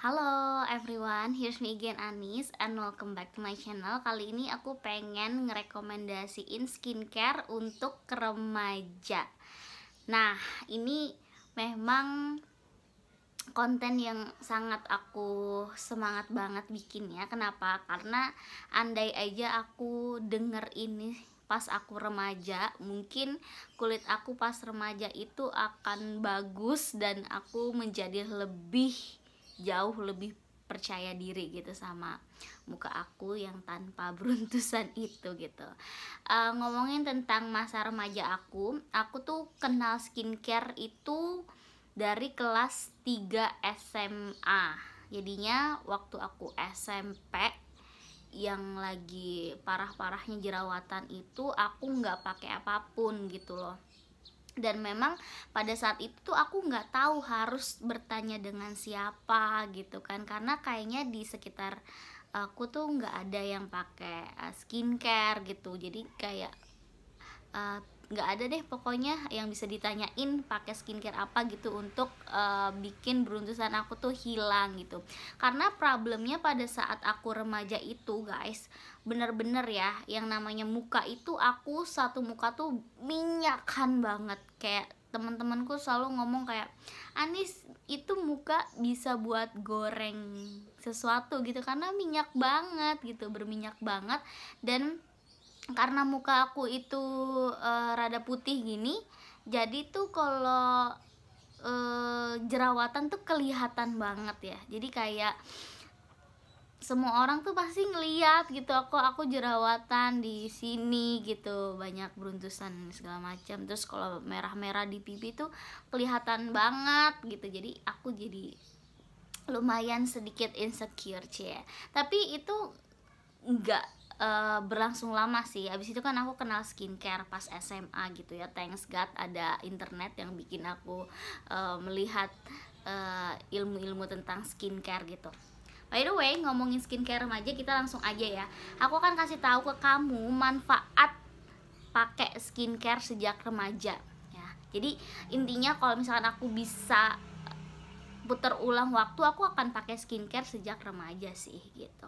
Halo everyone, here's me again Anis and welcome back to my channel Kali ini aku pengen ngerekomendasiin skincare untuk remaja Nah, ini memang konten yang sangat aku semangat banget bikinnya Kenapa? Karena andai aja aku denger ini pas aku remaja mungkin kulit aku pas remaja itu akan bagus dan aku menjadi lebih jauh lebih percaya diri gitu sama muka aku yang tanpa beruntusan itu gitu uh, ngomongin tentang masa remaja aku aku tuh kenal skincare itu dari kelas 3 SMA jadinya waktu aku SMP yang lagi parah-parahnya jerawatan itu aku nggak pakai apapun gitu loh dan memang pada saat itu tuh aku nggak tahu harus bertanya dengan siapa gitu kan karena kayaknya di sekitar aku tuh nggak ada yang pakai eh, skincare gitu jadi kayak uh, nggak ada deh pokoknya yang bisa ditanyain pakai skincare apa gitu untuk uh, bikin beruntusan aku tuh hilang gitu karena problemnya pada saat aku remaja itu guys bener-bener ya yang namanya muka itu aku satu muka tuh minyakan banget kayak teman-temanku selalu ngomong kayak Anis itu muka bisa buat goreng sesuatu gitu karena minyak banget gitu berminyak banget dan karena muka aku itu e, rada putih gini jadi tuh kalau e, jerawatan tuh kelihatan banget ya jadi kayak semua orang tuh pasti ngeliat gitu aku aku jerawatan di sini gitu banyak beruntusan segala macam terus kalau merah-merah di pipi tuh kelihatan banget gitu jadi aku jadi lumayan sedikit insecure cie tapi itu nggak uh, berlangsung lama sih abis itu kan aku kenal skincare pas SMA gitu ya thanks God ada internet yang bikin aku uh, melihat eh, ilmu-ilmu uh, tentang skincare gitu By the way, ngomongin skincare remaja kita langsung aja ya. Aku akan kasih tahu ke kamu manfaat pakai skincare sejak remaja ya. Jadi intinya kalau misalkan aku bisa putar ulang waktu, aku akan pakai skincare sejak remaja sih gitu.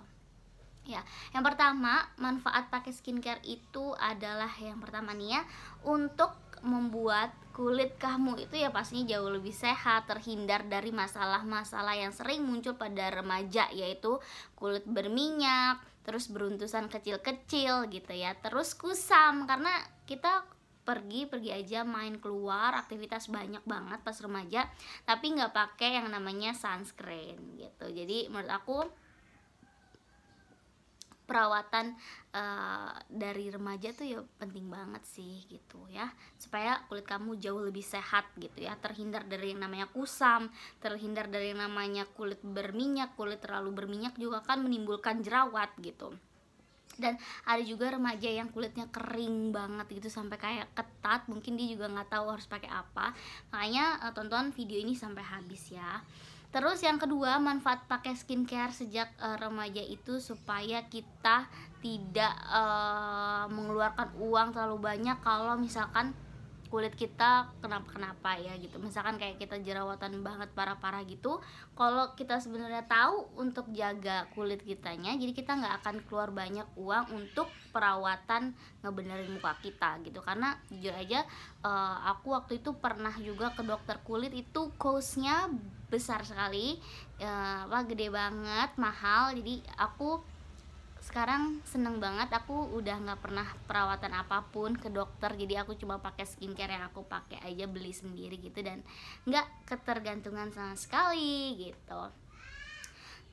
Ya, yang pertama manfaat pakai skincare itu adalah yang pertama nih ya untuk membuat kulit kamu itu ya pastinya jauh lebih sehat, terhindar dari masalah-masalah yang sering muncul pada remaja yaitu kulit berminyak, terus beruntusan kecil-kecil gitu ya, terus kusam karena kita pergi pergi aja main keluar aktivitas banyak banget pas remaja tapi nggak pakai yang namanya sunscreen gitu jadi menurut aku perawatan uh, dari remaja tuh ya penting banget sih gitu ya supaya kulit kamu jauh lebih sehat gitu ya terhindar dari yang namanya kusam terhindar dari yang namanya kulit berminyak kulit terlalu berminyak juga kan menimbulkan jerawat gitu dan ada juga remaja yang kulitnya kering banget gitu sampai kayak ketat mungkin dia juga nggak tahu harus pakai apa makanya uh, tonton video ini sampai habis ya Terus yang kedua, manfaat pakai skincare sejak uh, remaja itu supaya kita tidak uh, mengeluarkan uang terlalu banyak kalau misalkan kulit kita kenapa-kenapa ya gitu. Misalkan kayak kita jerawatan banget parah-parah gitu, kalau kita sebenarnya tahu untuk jaga kulit kitanya, jadi kita nggak akan keluar banyak uang untuk perawatan ngebenerin muka kita gitu. Karena jujur aja, uh, aku waktu itu pernah juga ke dokter kulit itu costnya besar sekali uh, apa gede banget mahal jadi aku sekarang seneng banget aku udah nggak pernah perawatan apapun ke dokter jadi aku cuma pakai skincare yang aku pakai aja beli sendiri gitu dan nggak ketergantungan sama sekali gitu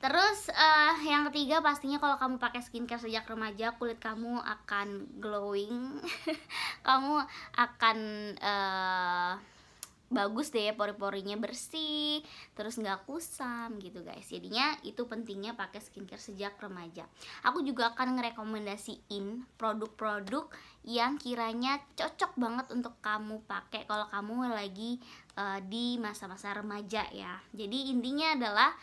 Terus uh, yang ketiga pastinya kalau kamu pakai skincare sejak remaja kulit kamu akan glowing, kamu akan uh, bagus deh pori-porinya bersih terus nggak kusam gitu guys jadinya itu pentingnya pakai skincare sejak remaja aku juga akan ngerekomendasiin produk-produk yang kiranya cocok banget untuk kamu pakai kalau kamu lagi uh, di masa-masa remaja ya jadi intinya adalah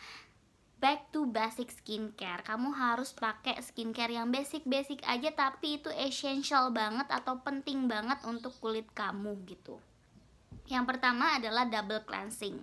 back to basic skincare. Kamu harus pakai skincare yang basic-basic aja tapi itu essential banget atau penting banget untuk kulit kamu gitu. Yang pertama adalah double cleansing.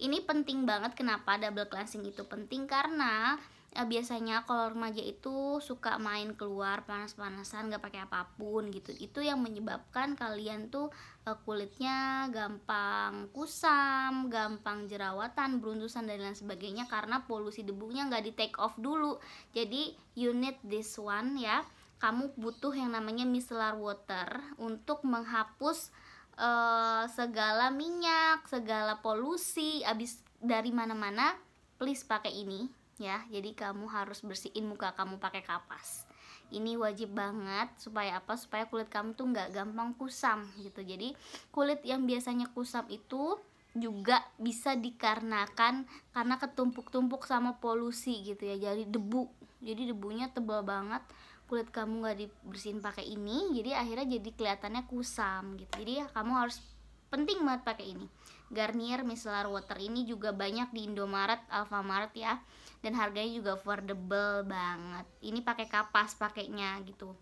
Ini penting banget kenapa double cleansing itu penting karena eh, biasanya kalau remaja itu suka main keluar panas-panasan gak pakai apapun gitu. Itu yang menyebabkan kalian tuh eh, kulitnya gampang kusam, gampang jerawatan, beruntusan dan lain sebagainya karena polusi debunya nggak di take off dulu. Jadi you need this one ya. Kamu butuh yang namanya micellar water untuk menghapus Eh, segala minyak, segala polusi abis dari mana-mana, please pakai ini ya. Jadi kamu harus bersihin muka kamu pakai kapas. Ini wajib banget supaya apa? Supaya kulit kamu tuh nggak gampang kusam gitu. Jadi kulit yang biasanya kusam itu juga bisa dikarenakan karena ketumpuk-tumpuk sama polusi gitu ya jadi debu jadi debunya tebal banget kulit kamu nggak dibersihin pakai ini jadi akhirnya jadi kelihatannya kusam gitu jadi kamu harus penting banget pakai ini Garnier micellar water ini juga banyak di Indomaret Alfamart ya dan harganya juga affordable banget ini pakai kapas pakainya gitu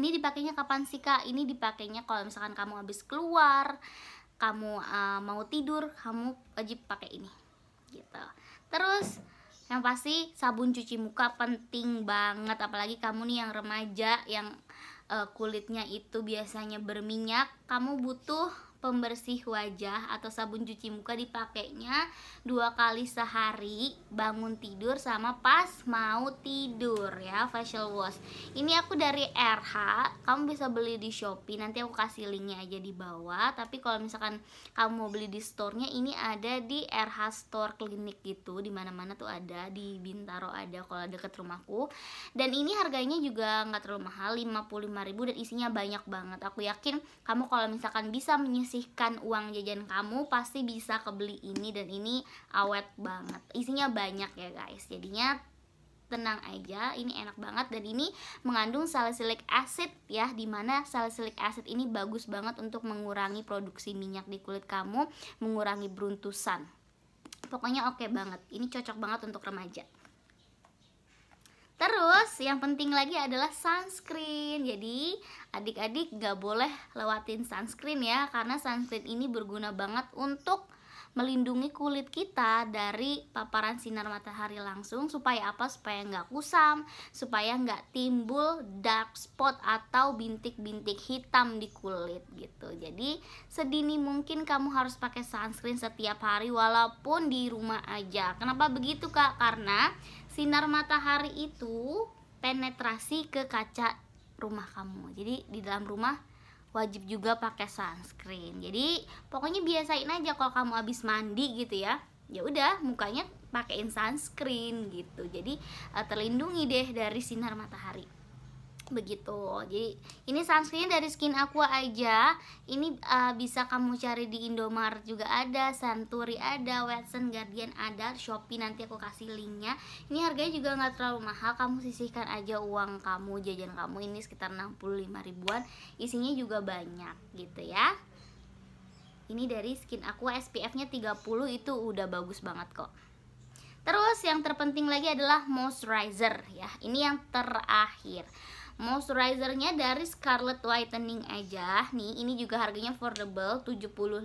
ini dipakainya kapan sih kak ini dipakainya kalau misalkan kamu habis keluar kamu uh, mau tidur kamu wajib pakai ini gitu terus yang pasti sabun cuci muka penting banget apalagi kamu nih yang remaja yang uh, kulitnya itu biasanya berminyak kamu butuh pembersih wajah atau sabun cuci muka dipakainya dua kali sehari bangun tidur sama pas mau tidur ya facial wash ini aku dari RH kamu bisa beli di Shopee nanti aku kasih linknya aja di bawah tapi kalau misalkan kamu mau beli di store-nya ini ada di RH Store Klinik gitu dimana-mana tuh ada di Bintaro ada kalau deket rumahku dan ini harganya juga nggak terlalu mahal 55.000 dan isinya banyak banget aku yakin kamu kalau misalkan bisa menyisir sisihkan uang jajan kamu pasti bisa kebeli ini dan ini awet banget isinya banyak ya guys jadinya tenang aja ini enak banget dan ini mengandung salicylic acid ya dimana salicylic acid ini bagus banget untuk mengurangi produksi minyak di kulit kamu mengurangi beruntusan pokoknya oke okay banget ini cocok banget untuk remaja terus yang penting lagi adalah sunscreen jadi adik-adik gak boleh lewatin sunscreen ya karena sunscreen ini berguna banget untuk melindungi kulit kita dari paparan sinar matahari langsung supaya apa supaya nggak kusam supaya nggak timbul dark spot atau bintik-bintik hitam di kulit gitu jadi sedini mungkin kamu harus pakai sunscreen setiap hari walaupun di rumah aja kenapa begitu kak karena sinar matahari itu penetrasi ke kaca rumah kamu. Jadi di dalam rumah wajib juga pakai sunscreen. Jadi pokoknya biasain aja kalau kamu habis mandi gitu ya. Ya udah mukanya pakaiin sunscreen gitu. Jadi eh, terlindungi deh dari sinar matahari begitu jadi ini sunscreen dari Skin Aqua aja ini uh, bisa kamu cari di Indomaret juga ada Santuri ada Watson Guardian ada Shopee nanti aku kasih linknya ini harganya juga nggak terlalu mahal kamu sisihkan aja uang kamu jajan kamu ini sekitar 65 ribuan isinya juga banyak gitu ya ini dari Skin Aqua SPF-nya 30 itu udah bagus banget kok Terus yang terpenting lagi adalah moisturizer ya. Ini yang terakhir. Moisturizernya dari Scarlett Whitening aja Nih ini juga harganya affordable 75.000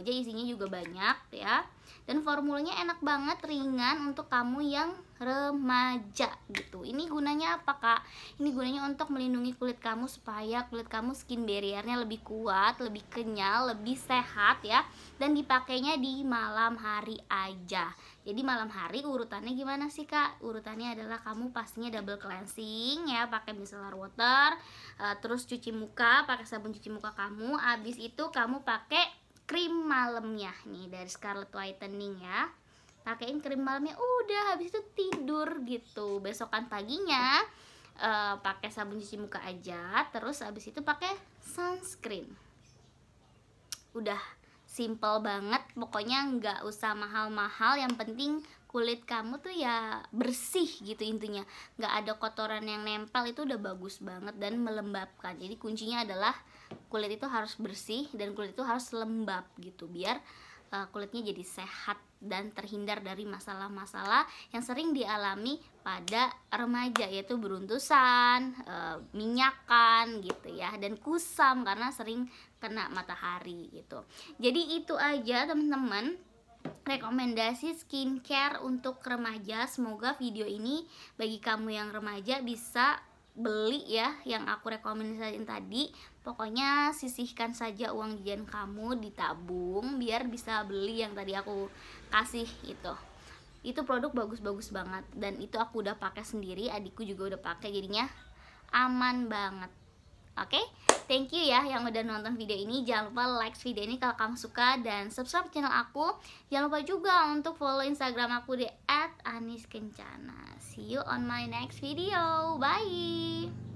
aja isinya juga banyak ya Dan formulanya enak banget ringan untuk kamu yang remaja gitu. Ini gunanya apa kak? Ini gunanya untuk melindungi kulit kamu supaya kulit kamu skin barriernya lebih kuat, lebih kenyal, lebih sehat ya. Dan dipakainya di malam hari aja. Jadi malam hari urutannya gimana sih kak? Urutannya adalah kamu pastinya double cleansing ya, pakai micellar water, uh, terus cuci muka, pakai sabun cuci muka kamu. Abis itu kamu pakai krim malamnya nih dari Scarlet Whitening ya pakein krim malamnya udah habis itu tidur gitu besokan paginya uh, pakai sabun cuci muka aja terus habis itu pakai sunscreen udah simple banget pokoknya nggak usah mahal-mahal yang penting kulit kamu tuh ya bersih gitu intinya nggak ada kotoran yang nempel itu udah bagus banget dan melembabkan jadi kuncinya adalah kulit itu harus bersih dan kulit itu harus lembab gitu biar uh, kulitnya jadi sehat dan terhindar dari masalah-masalah yang sering dialami pada remaja yaitu beruntusan, e, minyakan gitu ya dan kusam karena sering kena matahari gitu. Jadi itu aja teman-teman rekomendasi skincare untuk remaja. Semoga video ini bagi kamu yang remaja bisa beli ya yang aku rekomendasiin tadi pokoknya sisihkan saja uang jajan kamu ditabung biar bisa beli yang tadi aku kasih itu itu produk bagus-bagus banget dan itu aku udah pakai sendiri adikku juga udah pakai jadinya aman banget Oke, okay? thank you ya yang udah nonton video ini. Jangan lupa like video ini kalau kamu suka dan subscribe channel aku. Jangan lupa juga untuk follow Instagram aku di @aniskencana. See you on my next video. Bye.